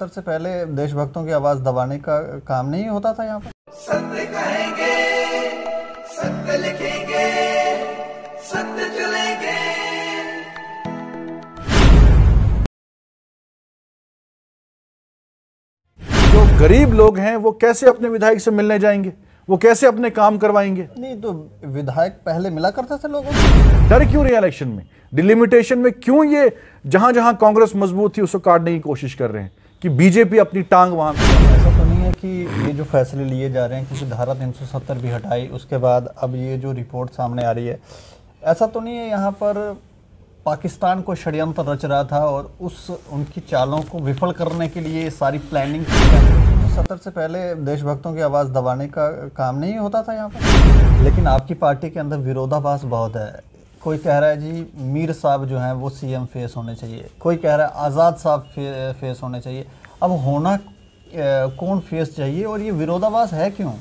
सत्तर से पहले देशभक्तों की आवाज दबाने का काम नहीं होता था यहाँ पर सत्य कहेंगे सत्य लिखेंगे सत्य चलेंगे जो गरीब लोग हैं वो कैसे अपने विधायक से मिलने जाएंगे वो कैसे अपने काम करवाएंगे नहीं तो विधायक पहले मिला करते थे लोगों को डर क्यों रहे इलेक्शन में डिलिमिटेशन में क्यों ये जहां जहां कांग्रेस मजबूत थी उसको काटने की कोशिश कर रहे हैं कि बीजेपी अपनी टांग वहाँ ऐसा तो नहीं है कि ये जो फैसले लिए जा रहे हैं क्योंकि धारा 370 भी हटाई उसके बाद अब ये जो रिपोर्ट सामने आ रही है ऐसा तो नहीं है यहाँ पर पाकिस्तान को षडयंत्र रच रहा था और उस उनकी चालों को विफल करने के लिए सारी प्लानिंग सत्तर से पहले देशभक्तों की आवाज़ दबाने का काम नहीं होता था यहाँ पर लेकिन आपकी पार्टी के अंदर विरोधाभास बहुत है कोई कह रहा है जी मीर साहब जो हैं वो सीएम फेस होने चाहिए कोई कह रहा है आज़ाद साहब फे, फेस होने चाहिए अब होना ए, कौन फेस चाहिए और ये विरोधाभास है क्यों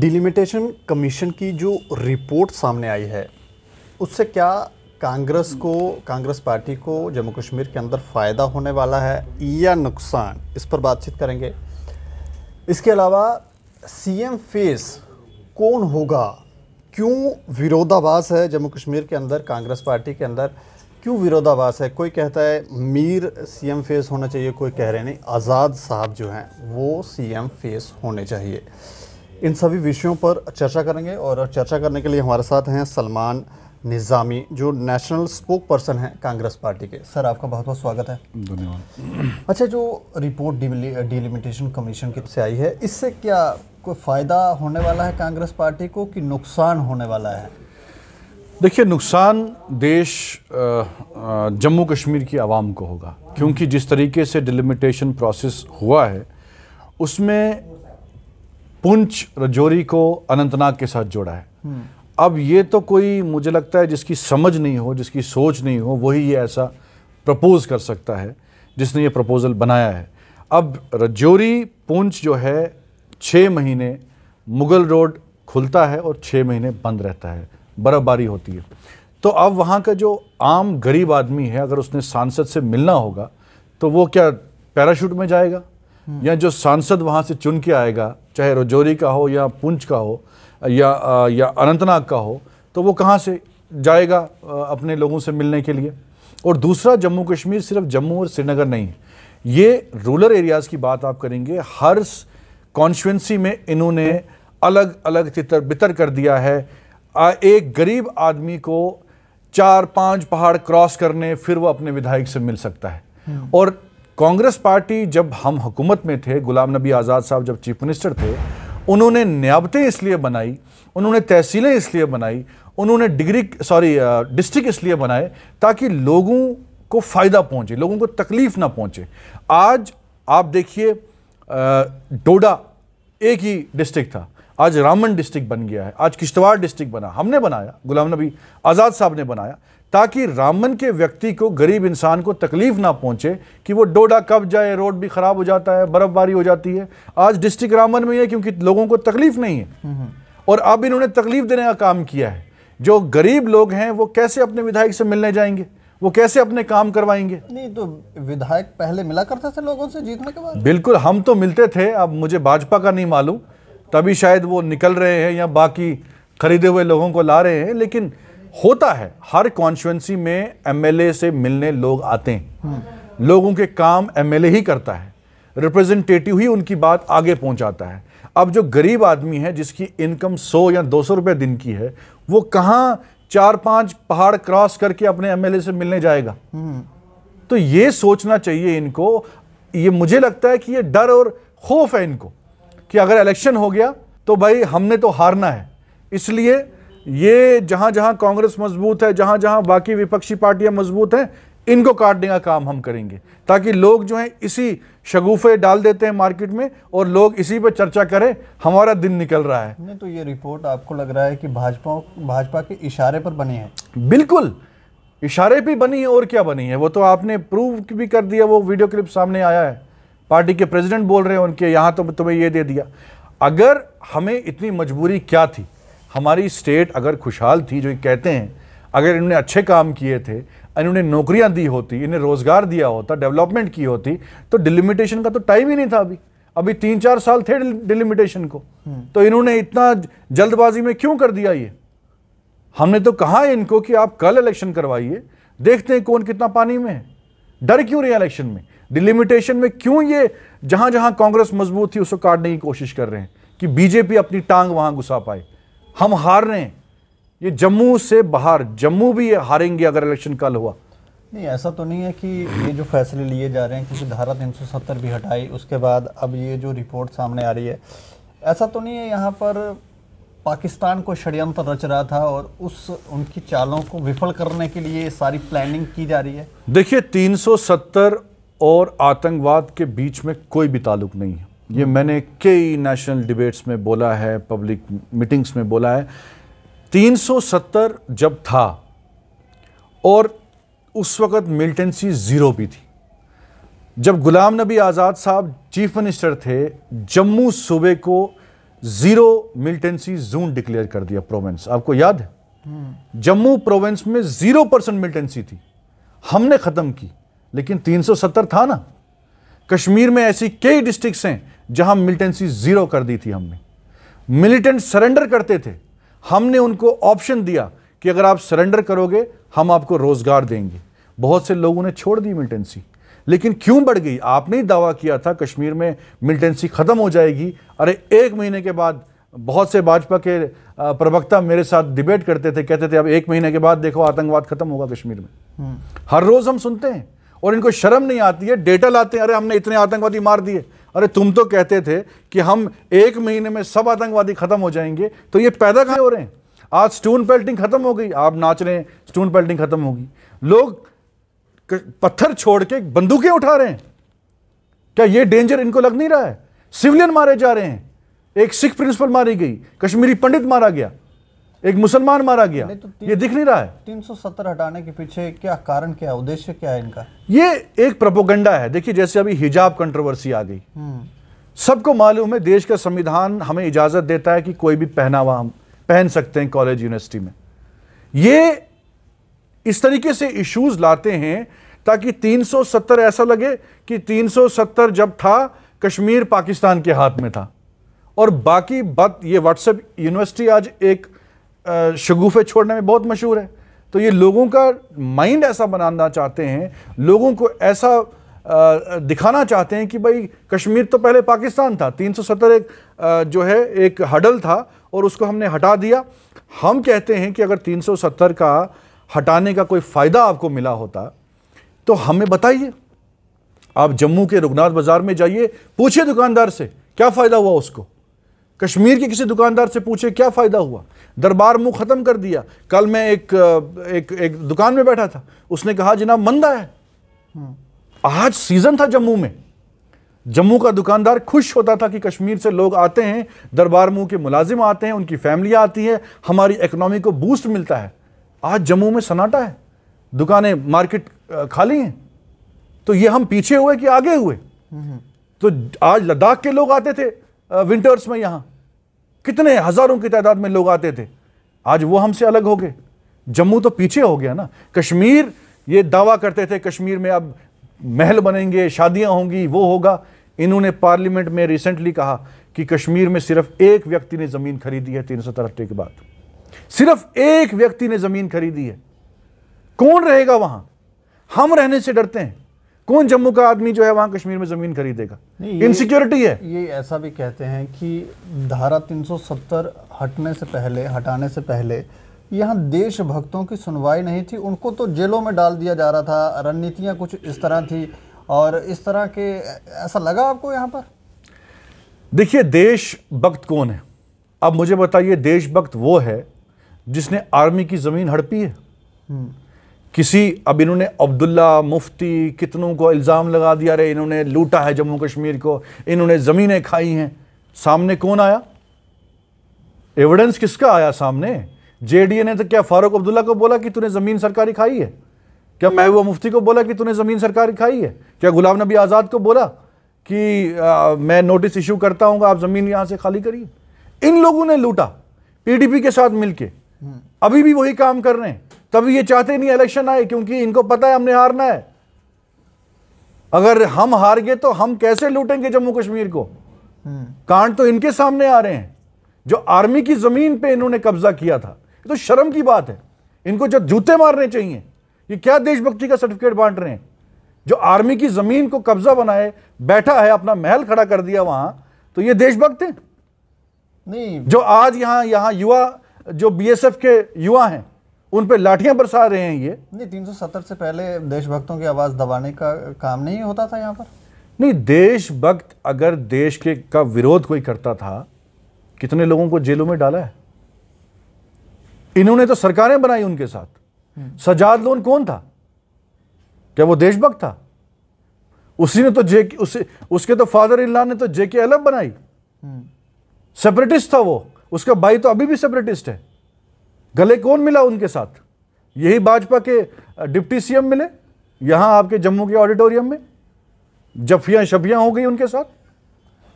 डिलिमिटेशन कमीशन की जो रिपोर्ट सामने आई है उससे क्या कांग्रेस को कांग्रेस पार्टी को जम्मू कश्मीर के अंदर फ़ायदा होने वाला है या नुकसान इस पर बातचीत करेंगे इसके अलावा सीएम फेस कौन होगा क्यों विरोधाभास है जम्मू कश्मीर के अंदर कांग्रेस पार्टी के अंदर क्यों विरोधाभास है कोई कहता है मीर सीएम फेस होना चाहिए कोई कह रहे नहीं आज़ाद साहब जो हैं वो सीएम फेस होने चाहिए इन सभी विषयों पर चर्चा करेंगे और चर्चा करने के लिए हमारे साथ हैं सलमान निज़ामी जो नेशनल स्पोक पर्सन हैं कांग्रेस पार्टी के सर आपका बहुत बहुत स्वागत है धन्यवाद अच्छा जो रिपोर्ट डिलिमिटेशन कमीशन की से आई है इससे क्या कोई फ़ायदा होने वाला है कांग्रेस पार्टी को कि नुकसान होने वाला है देखिए नुकसान देश जम्मू कश्मीर की आवाम को होगा क्योंकि जिस तरीके से डिलिमिटेशन प्रोसेस हुआ है उसमें पुंछ रजौरी को अनंतनाग के साथ जोड़ा है अब ये तो कोई मुझे लगता है जिसकी समझ नहीं हो जिसकी सोच नहीं हो वही ये ऐसा प्रपोज कर सकता है जिसने ये प्रपोज़ल बनाया है अब रजौरी पुंछ जो है छः महीने मुग़ल रोड खुलता है और छः महीने बंद रहता है बर्फ़बारी होती है तो अब वहाँ का जो आम गरीब आदमी है अगर उसने सांसद से मिलना होगा तो वो क्या पैराशूट में जाएगा हम्म। या जो सांसद वहाँ से चुन के आएगा चाहे रजौरी का हो या पुंछ का हो या या अनंतनाग का हो तो वो कहाँ से जाएगा अपने लोगों से मिलने के लिए और दूसरा जम्मू कश्मीर सिर्फ जम्मू और श्रीनगर नहीं है ये रूरल एरियाज़ की बात आप करेंगे हर कॉन्स्टिटेंसी में इन्होंने अलग अलग तितर बितर कर दिया है एक गरीब आदमी को चार पांच पहाड़ क्रॉस करने फिर वो अपने विधायक से मिल सकता है हम्म। और कांग्रेस पार्टी जब हम हुकूमत में थे गुलाम नबी आज़ाद साहब जब चीफ मिनिस्टर थे उन्होंने न्याबतें इसलिए बनाई उन्होंने तहसीलें इसलिए बनाई उन्होंने डिग्री सॉरी डिस्ट्रिक्ट इसलिए बनाए ताकि लोगों को फ़ायदा पहुंचे लोगों को तकलीफ़ ना पहुंचे आज आप देखिए डोडा एक ही डिस्ट्रिक्ट था आज रामन डिस्ट्रिक्ट बन गया है आज किश्तवाड़ डिस्ट्रिक्ट बना हमने बनाया गुलाम नबी आज़ाद साहब ने बनाया ताकि रामन के व्यक्ति को गरीब इंसान को तकलीफ़ ना पहुंचे कि वो डोडा कब जाए रोड भी ख़राब हो जाता है बर्फ़बारी हो जाती है आज डिस्ट्रिक्ट रामन में है क्योंकि लोगों को तकलीफ़ नहीं है हम्म, हम्म। और अब इन्होंने तकलीफ़ देने का काम किया है जो गरीब लोग हैं वो कैसे अपने विधायक से मिलने जाएंगे वो कैसे अपने काम करवाएंगे नहीं तो विधायक पहले मिला करते थे लोगों से जीतने के बाद बिल्कुल हम तो मिलते थे अब मुझे भाजपा का नहीं मालूम तभी शायद वो निकल रहे हैं या बाकी खरीदे हुए लोगों को ला रहे हैं लेकिन होता है हर कॉन्स्टिटेंसी में एमएलए से मिलने लोग आते हैं लोगों के काम एमएलए ही करता है रिप्रेजेंटेटिव ही उनकी बात आगे पहुंचाता है अब जो गरीब आदमी है जिसकी इनकम 100 या 200 रुपए दिन की है वो कहाँ चार पांच पहाड़ क्रॉस करके अपने एमएलए से मिलने जाएगा तो ये सोचना चाहिए इनको ये मुझे लगता है कि ये डर और खौफ है इनको कि अगर इलेक्शन हो गया तो भाई हमने तो हारना है इसलिए ये जहाँ जहाँ कांग्रेस मजबूत है जहाँ जहाँ बाकी विपक्षी पार्टियां मजबूत हैं इनको काटने का काम हम करेंगे ताकि लोग जो हैं इसी शगुफे डाल देते हैं मार्केट में और लोग इसी पे चर्चा करें हमारा दिन निकल रहा है नहीं तो ये रिपोर्ट आपको लग रहा है कि भाजपा भाजपा के इशारे पर बनी है बिल्कुल इशारे भी बनी है और क्या बनी है वो तो आपने प्रूव भी कर दिया वो वीडियो क्लिप सामने आया है पार्टी के प्रेसिडेंट बोल रहे हैं उनके यहाँ तो तुम्हें ये दे दिया अगर हमें इतनी मजबूरी क्या थी हमारी स्टेट अगर खुशहाल थी जो कहते हैं अगर इन्होंने अच्छे काम किए थे उन्हें नौकरियां दी होती इन्हें रोजगार दिया होता डेवलपमेंट की होती तो डिलिमिटेशन का तो टाइम ही नहीं था अभी अभी तीन चार साल थे डिलिमिटेशन को हम्म। तो इन्होंने इतना जल्दबाजी में क्यों कर दिया ये हमने तो कहा इनको कि आप कल इलेक्शन करवाइए देखते हैं कौन कितना पानी में है डर क्यों रहे इलेक्शन में डिलिमिटेशन में क्यों ये जहां जहां कांग्रेस मजबूत थी उसको काटने की कोशिश कर रहे हैं कि बीजेपी अपनी टांग वहां घुसा पाए हम हार रहे हैं ये जम्मू से बाहर जम्मू भी हारेंगे अगर इलेक्शन कल हुआ नहीं ऐसा तो नहीं है कि ये जो फैसले लिए जा रहे हैं क्योंकि धारा सत्तर भी हटाई उसके बाद अब ये जो रिपोर्ट सामने आ रही है ऐसा तो नहीं है यहाँ पर पाकिस्तान को षडयंत्र रच रहा था और उस उनकी चालों को विफल करने के लिए सारी प्लानिंग की जा रही है देखिए 370 और आतंकवाद के बीच में कोई भी ताल्लुक नहीं है ये हम्म। मैंने कई नेशनल डिबेट्स में बोला है पब्लिक मीटिंग्स में बोला है 370 जब था और उस वक़्त मिलिटेंसी ज़ीरो भी थी जब गुलाम नबी आज़ाद साहब चीफ मिनिस्टर थे जम्मू सूबे को ज़ीरो मिलिटेंसी जोन डिक्लेयर कर दिया प्रोविंस आपको याद है हम्म। जम्मू प्रोविंस में ज़ीरो परसेंट मिलिटेंसी थी हमने ख़त्म की लेकिन 370 था ना कश्मीर में ऐसी कई डिस्ट्रिक्ट हैं जहां मिलिटेंसी ज़ीरो कर दी थी हमने मिलिटेंट सरेंडर करते थे हमने उनको ऑप्शन दिया कि अगर आप सरेंडर करोगे हम आपको रोज़गार देंगे बहुत से लोगों ने छोड़ दी मिलिटेंसी लेकिन क्यों बढ़ गई आपने ही दावा किया था कश्मीर में मिलिटेंसी ख़त्म हो जाएगी अरे एक महीने के बाद बहुत से भाजपा के प्रवक्ता मेरे साथ डिबेट करते थे कहते थे अब एक महीने के बाद देखो आतंकवाद ख़त्म होगा कश्मीर में हम्म। हर रोज़ हम सुनते हैं और इनको शर्म नहीं आती है डेटा लाते हैं अरे हमने इतने आतंकवादी मार दिए अरे तुम तो कहते थे कि हम एक महीने में सब आतंकवादी खत्म हो जाएंगे तो ये पैदा कहाँ हो रहे हैं आज स्टून पेल्टिंग खत्म हो गई आप नाच रहे हैं स्टून पेल्टिंग खत्म होगी लोग पत्थर छोड़ के बंदूकें उठा रहे हैं क्या ये डेंजर इनको लग नहीं रहा है सिविलियन मारे जा रहे हैं एक सिख प्रिंसिपल मारी गई कश्मीरी पंडित मारा गया एक मुसलमान मारा गया तो ये दिख नहीं रहा है 370 हटाने के पीछे क्या कारण क्या उद्देश्य क्या है इनका ये एक प्रपोगंडा है देखिए जैसे अभी हिजाब कंट्रोवर्सी आ गई हम्म। सबको मालूम है देश का संविधान हमें इजाज़त देता है कि कोई भी पहनावा हम पहन सकते हैं कॉलेज यूनिवर्सिटी में ये इस तरीके से इश्यूज लाते हैं ताकि 370 ऐसा लगे कि 370 जब था कश्मीर पाकिस्तान के हाथ में था और बाकी बात ये व्हाट्सएप यूनिवर्सिटी आज एक शगुफे छोड़ने में बहुत मशहूर है तो ये लोगों का माइंड ऐसा बनाना चाहते हैं लोगों को ऐसा दिखाना चाहते हैं कि भाई कश्मीर तो पहले पाकिस्तान था 370 एक जो है एक हडल था और उसको हमने हटा दिया हम कहते हैं कि अगर 370 का हटाने का कोई फ़ायदा आपको मिला होता तो हमें बताइए आप जम्मू के रघुनाथ बाज़ार में जाइए पूछिए दुकानदार से क्या फ़ायदा हुआ उसको कश्मीर के किसी दुकानदार से पूछे क्या फ़ायदा हुआ दरबार मुँह ख़त्म कर दिया कल मैं एक एक एक दुकान में बैठा था उसने कहा जनाब मंदा है आज सीज़न था जम्मू में जम्मू का दुकानदार खुश होता था कि कश्मीर से लोग आते हैं दरबार मुँह के मुलाजिम आते हैं उनकी फैमिली आती है हमारी इकनॉमी को बूस्ट मिलता है आज जम्मू में सन्नाटा है दुकानें मार्केट खाली हैं तो ये हम पीछे हुए कि आगे हुए हम्म, हम्म। तो आज लद्दाख के लोग आते थे विंटर्स में यहाँ कितने हज़ारों की तादाद में लोग आते थे आज वो हमसे अलग हो गए जम्मू तो पीछे हो गया ना कश्मीर ये दावा करते थे कश्मीर में अब महल बनेंगे शादियां होंगी वो होगा इन्होंने पार्लियामेंट में रिसेंटली कहा कि कश्मीर में सिर्फ एक व्यक्ति ने ज़मीन खरीदी है तीन सौ के बाद सिर्फ एक व्यक्ति ने ज़मीन खरीदी है कौन रहेगा वहां हम रहने से डरते हैं कौन जम्मू का आदमी जो है वहां कश्मीर में जमीन खरीदेगा इनसिक्योरिटी है ये ऐसा भी कहते हैं कि धारा 370 हटने से पहले हटाने से पहले यहाँ देशभक्तों की सुनवाई नहीं थी उनको तो जेलों में डाल दिया जा रहा था रणनीतियाँ कुछ इस तरह थी और इस तरह के ऐसा लगा आपको यहाँ पर देखिए देशभक्त कौन है अब मुझे बताइए देशभक्त वो है जिसने आर्मी की ज़मीन हड़पी है हम्म। किसी अब इन्होंने अब्दुल्ला मुफ्ती कितनों को इल्ज़ाम लगा दिया रे इन्होंने लूटा है जम्मू कश्मीर को इन्होंने ज़मीनें खाई हैं सामने कौन आया एविडेंस किसका आया सामने जेडीए ने तो क्या फारूक अब्दुल्ला को बोला कि तूने ज़मीन सरकारी खाई है क्या महबूबा मुफ्ती को बोला कि तूने ज़मीन सरकारी खाई है क्या गुलाम नबी आज़ाद को बोला कि आ, मैं नोटिस इशू करता हूँ आप ज़मीन यहाँ से खाली करिए इन लोगों ने लूटा पी के साथ मिल हम्म। अभी भी वही काम कर रहे हैं तभी ये चाहते नहीं इलेक्शन आए क्योंकि इनको पता है हमने हारना है अगर हम हार गए तो हम कैसे लूटेंगे जम्मू कश्मीर को हम्म। कांड तो इनके सामने आ रहे हैं जो आर्मी की जमीन पे इन्होंने कब्जा किया था ये तो शर्म की बात है इनको जो जूते मारने चाहिए ये क्या देशभक्ति का सर्टिफिकेट बांट रहे हैं जो आर्मी की जमीन को कब्जा बनाए बैठा है अपना महल खड़ा कर दिया वहां तो ये देशभक्त है नहीं जो आज यहां यहां युवा जो बीएसएफ के युवा हैं उन पर लाठियां बरसा रहे हैं ये नहीं तीन से पहले देशभक्तों की आवाज़ दबाने का काम नहीं होता था यहाँ पर नहीं देशभक्त अगर देश के का विरोध कोई करता था कितने लोगों को जेलों में डाला है इन्होंने तो सरकारें बनाई उनके साथ हम्म। सजाद लोन कौन था क्या वो देशभक्त था उसी ने तो जे उसे उसके तो फादर इन ने तो जेके अलग बनाई सेपरेटिस्ट हम्म। था वो उसका भाई तो अभी भी सेपरेटिस्ट है गले कौन मिला उनके साथ यही भाजपा के डिप्टी सीएम मिले यहाँ आपके जम्मू के ऑडिटोरियम में जफियां शफियाँ हो गई उनके साथ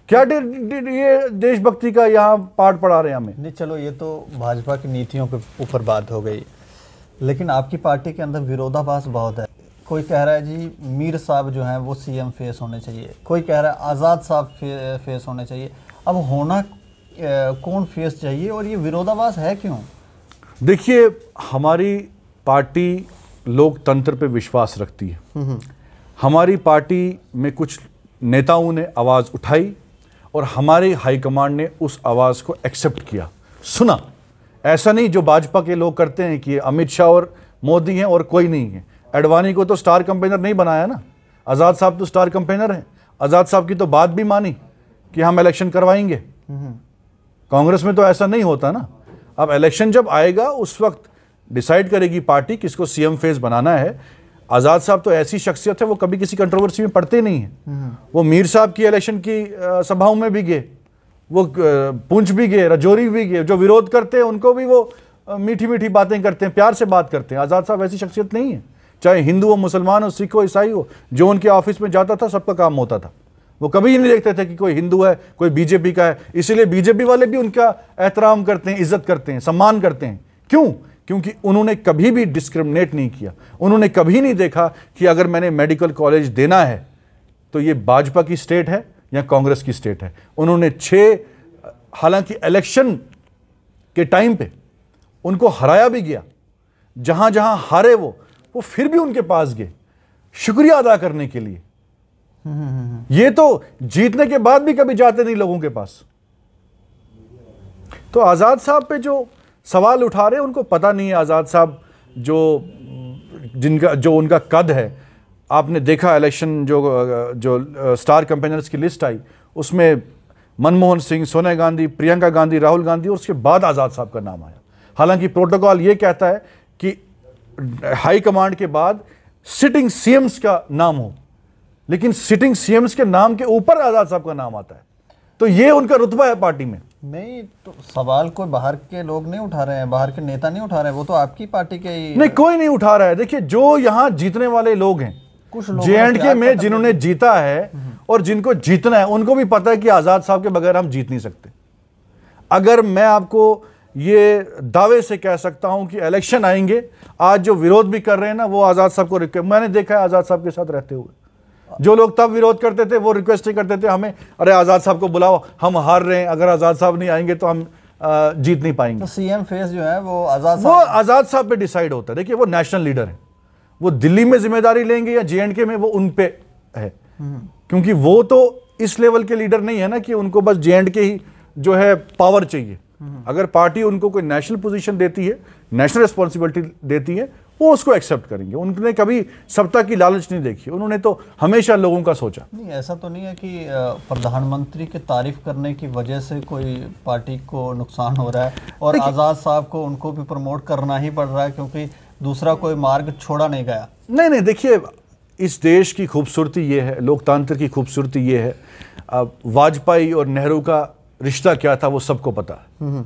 क्या दे, दे, दे, ये देशभक्ति का यहाँ पाठ पढ़ा रहे हैं हमें नहीं चलो ये तो भाजपा की नीतियों के ऊपर बात हो गई लेकिन आपकी पार्टी के अंदर विरोधाभास बहुत है कोई कह रहा है जी मीर साहब जो हैं वो सीएम फेस होने चाहिए कोई कह रहा है आज़ाद साहब फे, फेस होने चाहिए अब होना कौन फेस चाहिए और ये विरोधाभास है क्यों देखिए हमारी पार्टी लोकतंत्र पे विश्वास रखती है हम्म, हम्म। हमारी पार्टी में कुछ नेताओं ने आवाज़ उठाई और हमारे हाईकमांड ने उस आवाज़ को एक्सेप्ट किया सुना ऐसा नहीं जो भाजपा के लोग करते हैं कि अमित शाह और मोदी हैं और कोई नहीं है अडवाणी को तो स्टार कंपेनर नहीं बनाया ना आज़ाद साहब तो स्टार कंपेनर हैं आज़ाद साहब की तो बात भी मानी कि हम इलेक्शन करवाएंगे हम्म, कांग्रेस में तो ऐसा नहीं होता ना अब इलेक्शन जब आएगा उस वक्त डिसाइड करेगी पार्टी किसको सीएम फेस बनाना है आज़ाद साहब तो ऐसी शख्सियत है वो कभी किसी कंट्रोवर्सी में पड़ते नहीं हैं हम्म। वो मीर साहब की इलेक्शन की सभाओं में भी गए वो पूंछ भी गए रजौरी भी गए जो विरोध करते हैं उनको भी वो मीठी मीठी बातें करते हैं प्यार से बात करते हैं आज़ाद साहब ऐसी शख्सियत नहीं है चाहे हिंदू हो मुसलमान हो सिख हो ईसाई हो जो उनके ऑफिस में जाता था सबका काम होता था वो कभी नहीं देखते थे कि कोई हिंदू है कोई बीजेपी का है इसीलिए बीजेपी वाले भी उनका एहतराम करते हैं इज्जत करते हैं सम्मान करते हैं क्यों क्योंकि उन्होंने कभी भी डिस्क्रिमिनेट नहीं किया उन्होंने कभी नहीं देखा कि अगर मैंने मेडिकल कॉलेज देना है तो ये भाजपा की स्टेट है या कांग्रेस की स्टेट है उन्होंने छः हालांकि इलेक्शन के टाइम पे उनको हराया भी गया जहाँ जहाँ हारे वो वो फिर भी उनके पास गए शुक्रिया अदा करने के लिए ये तो जीतने के बाद भी कभी जाते नहीं लोगों के पास तो आज़ाद साहब पे जो सवाल उठा रहे हैं उनको पता नहीं है आज़ाद साहब जो जिनका जो उनका कद है आपने देखा इलेक्शन जो जो स्टार कंपेनर्स की लिस्ट आई उसमें मनमोहन सिंह सोनिया गांधी प्रियंका गांधी राहुल गांधी और उसके बाद आज़ाद साहब का नाम आया हालांकि प्रोटोकॉल ये कहता है कि हाई कमांड के बाद सिटिंग सीएम्स का नाम हो लेकिन सिटिंग सीएम्स के नाम के ऊपर आज़ाद साहब का नाम आता है तो ये उनका रुतबा है पार्टी में नहीं तो सवाल कोई बाहर के लोग नहीं उठा रहे हैं बाहर के नेता नहीं उठा रहे हैं वो तो आपकी पार्टी के ही नहीं कोई नहीं उठा रहा है देखिए जो यहाँ जीतने वाले लोग हैं कुछ जे एंड के में जिन्होंने जीता है हम्म। और जिनको जीतना है उनको भी पता है कि आज़ाद साहब के बगैर हम जीत नहीं सकते अगर मैं आपको ये दावे से कह सकता हूं कि इलेक्शन आएंगे आज जो विरोध भी कर रहे हैं ना वो आज़ाद साहब को मैंने देखा है आज़ाद साहब के साथ रहते हुए जो लोग तब विरोध करते थे वो रिक्वेस्ट ही करते थे हमें अरे आज़ाद साहब को बुलाओ हम हार रहे हैं अगर आज़ाद साहब नहीं आएंगे तो हम जीत नहीं पाएंगे तो सीएम फेस जो है वो आज़ाद वो आज़ाद साहब पे डिसाइड होता है देखिए वो नेशनल लीडर है वो दिल्ली में जिम्मेदारी लेंगे या जे में वो उन पे है हम्म। क्योंकि वो तो इस लेवल के लीडर नहीं है ना कि उनको बस जे के ही जो है पावर चाहिए हम्म। अगर पार्टी उनको कोई नेशनल पोजीशन देती है नेशनल रिस्पॉन्सिबिलिटी देती है वो उसको एक्सेप्ट करेंगे उनने कभी सत्ता की लालच नहीं देखी उन्होंने तो हमेशा लोगों का सोचा नहीं ऐसा तो नहीं है कि प्रधानमंत्री की तारीफ करने की वजह से कोई पार्टी को नुकसान हो रहा है और आज़ाद साहब को उनको भी प्रमोट करना ही पड़ रहा है क्योंकि दूसरा कोई मार्ग छोड़ा नहीं गया नहीं नहीं देखिए इस देश की खूबसूरती ये है लोकतंत्र की खूबसूरती ये है अब वाजपेयी और नेहरू का रिश्ता क्या था वो सबको पता हम्म।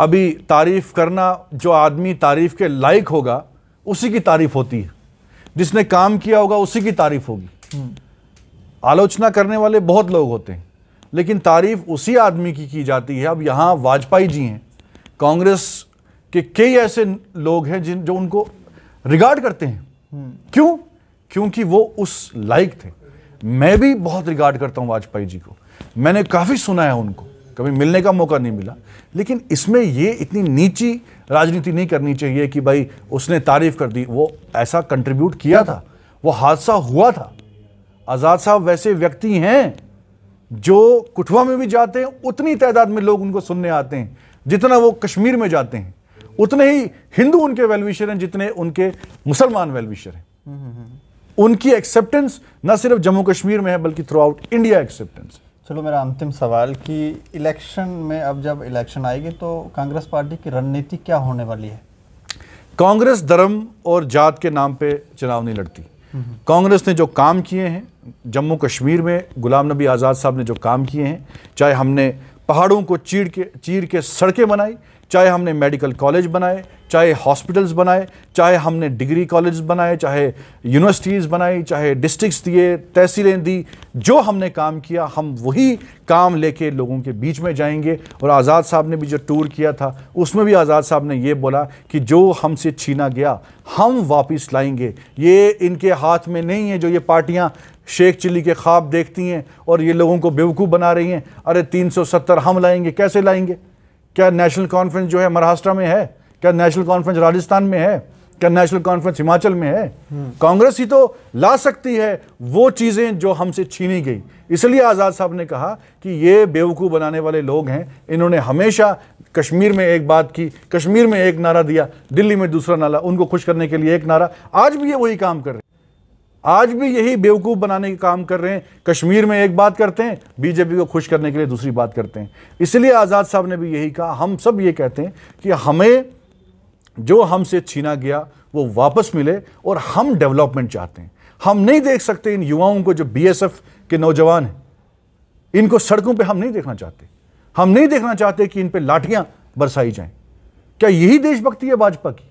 अभी तारीफ करना जो आदमी तारीफ के लायक होगा उसी की तारीफ होती है जिसने काम किया होगा उसी की तारीफ होगी आलोचना करने वाले बहुत लोग होते हैं लेकिन तारीफ उसी आदमी की की जाती है अब यहाँ वाजपेयी जी हैं कांग्रेस के कई ऐसे लोग हैं जिन जो उनको रिगार्ड करते हैं क्यों क्योंकि वो उस लायक थे मैं भी बहुत रिगार्ड करता हूँ वाजपेयी जी को मैंने काफ़ी सुना है उनको कभी मिलने का मौका नहीं मिला लेकिन इसमें ये इतनी नीची राजनीति नहीं करनी चाहिए कि भाई उसने तारीफ कर दी वो ऐसा कंट्रीब्यूट किया था वो हादसा हुआ था आज़ाद साहब वैसे व्यक्ति हैं जो कुठवा में भी जाते हैं उतनी तादाद में लोग उनको सुनने आते हैं जितना वो कश्मीर में जाते हैं उतने ही हिंदू उनके वेलविशर हैं जितने उनके मुसलमान वेलविशर हैं हम्म, हम्म, हम्म। उनकी एक्सेप्टेंस न सिर्फ जम्मू कश्मीर में है बल्कि थ्रू आउट इंडिया एक्सेप्टेंस है चलो मेरा अंतिम सवाल कि इलेक्शन में अब जब इलेक्शन आएगी तो कांग्रेस पार्टी की रणनीति क्या होने वाली है कांग्रेस धर्म और जात के नाम पे चुनाव नहीं लड़ती हम्म। कांग्रेस ने जो काम किए हैं जम्मू कश्मीर में गुलाम नबी आज़ाद साहब ने जो काम किए हैं चाहे हमने पहाड़ों को चीर के चीर के सड़कें बनाई चाहे हमने मेडिकल कॉलेज बनाए चाहे हॉस्पिटल्स बनाए चाहे हमने डिग्री कॉलेज बनाए चाहे यूनिवर्सिटीज़ बनाई चाहे डिस्ट्रिक्स दिए तहसीलें दी जो हमने काम किया हम वही काम लेके लोगों के बीच में जाएंगे और आज़ाद साहब ने भी जो टूर किया था उसमें भी आज़ाद साहब ने ये बोला कि जो हमसे छीना गया हम वापस लाएंगे ये इनके हाथ में नहीं है जो ये पार्टियाँ शेख चिल्ली के ख्वाब देखती हैं और ये लोगों को बेवकूफ़ बना रही हैं अरे तीन हम लाएंगे कैसे लाएंगे क्या नेशनल कॉन्फ्रेंस जो है महाराष्ट्र में है क्या नेशनल कॉन्फ्रेंस राजस्थान में है क्या नेशनल कॉन्फ्रेंस हिमाचल में है कांग्रेस ही तो ला सकती है वो चीज़ें जो हमसे छीनी गई इसलिए आज़ाद साहब ने कहा कि ये बेवकूफ़ बनाने वाले लोग हैं इन्होंने हमेशा कश्मीर में एक बात की कश्मीर में एक नारा दिया दिल्ली में दूसरा नारा उनको खुश करने के लिए एक नारा आज भी ये वही काम कर रहे हैं आज भी यही बेवकूफ़ बनाने का काम कर रहे हैं कश्मीर में एक बात करते हैं बीजेपी को खुश करने के लिए दूसरी बात करते हैं इसलिए आज़ाद साहब ने भी यही कहा हम सब ये कहते हैं कि हमें जो हमसे छीना गया वो वापस मिले और हम डेवलपमेंट चाहते हैं हम नहीं देख सकते इन युवाओं को जो बीएसएफ के नौजवान हैं इनको सड़कों पे हम नहीं देखना चाहते हम नहीं देखना चाहते कि इन पे लाठियां बरसाई जाएं क्या यही देशभक्ति है भाजपा की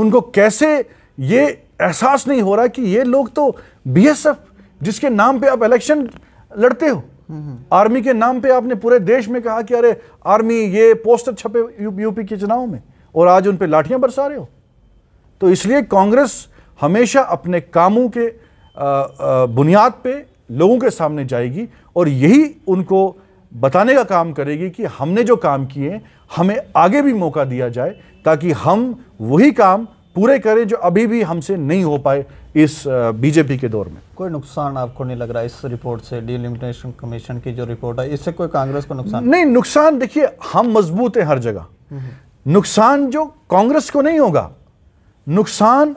उनको कैसे ये एहसास नहीं हो रहा कि ये लोग तो बीएसएफ जिसके नाम पे आप इलेक्शन लड़ते हो हम्म। आर्मी के नाम पे आपने पूरे देश में कहा कि अरे आर्मी ये पोस्टर छपे यूपी के चुनाव में और आज उन पर लाठियां बरसा रहे हो तो इसलिए कांग्रेस हमेशा अपने कामों के बुनियाद पे लोगों के सामने जाएगी और यही उनको बताने का काम करेगी कि हमने जो काम किए हमें आगे भी मौका दिया जाए ताकि हम वही काम पूरे करें जो अभी भी हमसे नहीं हो पाए इस बीजेपी के दौर में कोई नुकसान आपको नहीं लग रहा इस रिपोर्ट से डीलिमिटेशन कमीशन की जो रिपोर्ट है इससे कोई कांग्रेस को नुकसान नहीं नुकसान देखिए हम मजबूत हैं हर जगह हम्म। नुकसान जो कांग्रेस को नहीं होगा नुकसान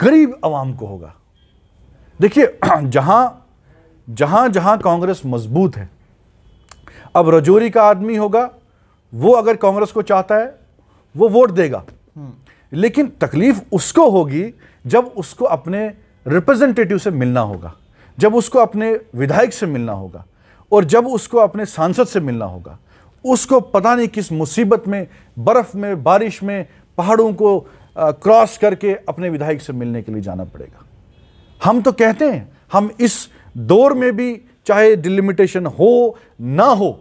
गरीब आवाम को होगा देखिए जहां जहां जहां कांग्रेस मजबूत है अब रजौरी का आदमी होगा वो अगर कांग्रेस को चाहता है वो वोट देगा लेकिन तकलीफ उसको होगी जब उसको अपने रिप्रेजेंटेटिव से मिलना होगा जब उसको अपने विधायक से मिलना होगा और जब उसको अपने सांसद से मिलना होगा उसको पता नहीं किस मुसीबत में बर्फ़ में बारिश में पहाड़ों को क्रॉस करके अपने विधायक से मिलने के लिए जाना पड़ेगा हम तो कहते हैं हम इस दौर में भी चाहे डिलिमिटेशन हो ना हो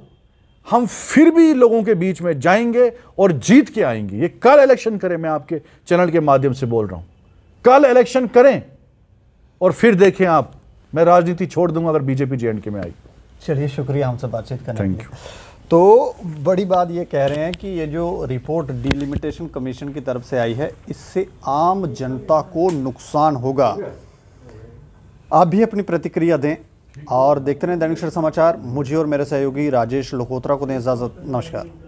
हम फिर भी लोगों के बीच में जाएंगे और जीत के आएंगे ये कल इलेक्शन करें मैं आपके चैनल के माध्यम से बोल रहा हूं कल इलेक्शन करें और फिर देखें आप मैं राजनीति छोड़ दूंगा अगर बीजेपी जे के में आई चलिए शुक्रिया हमसे बातचीत करने थैंक यू तो बड़ी बात ये कह रहे हैं कि ये जो रिपोर्ट डिलिमिटेशन कमीशन की तरफ से आई है इससे आम जनता को नुकसान होगा आप भी अपनी प्रतिक्रिया दें और देखते रहें दैनिक समाचार मुझे और मेरे सहयोगी राजेश लखोत्रा को दें इजाज़त नमस्कार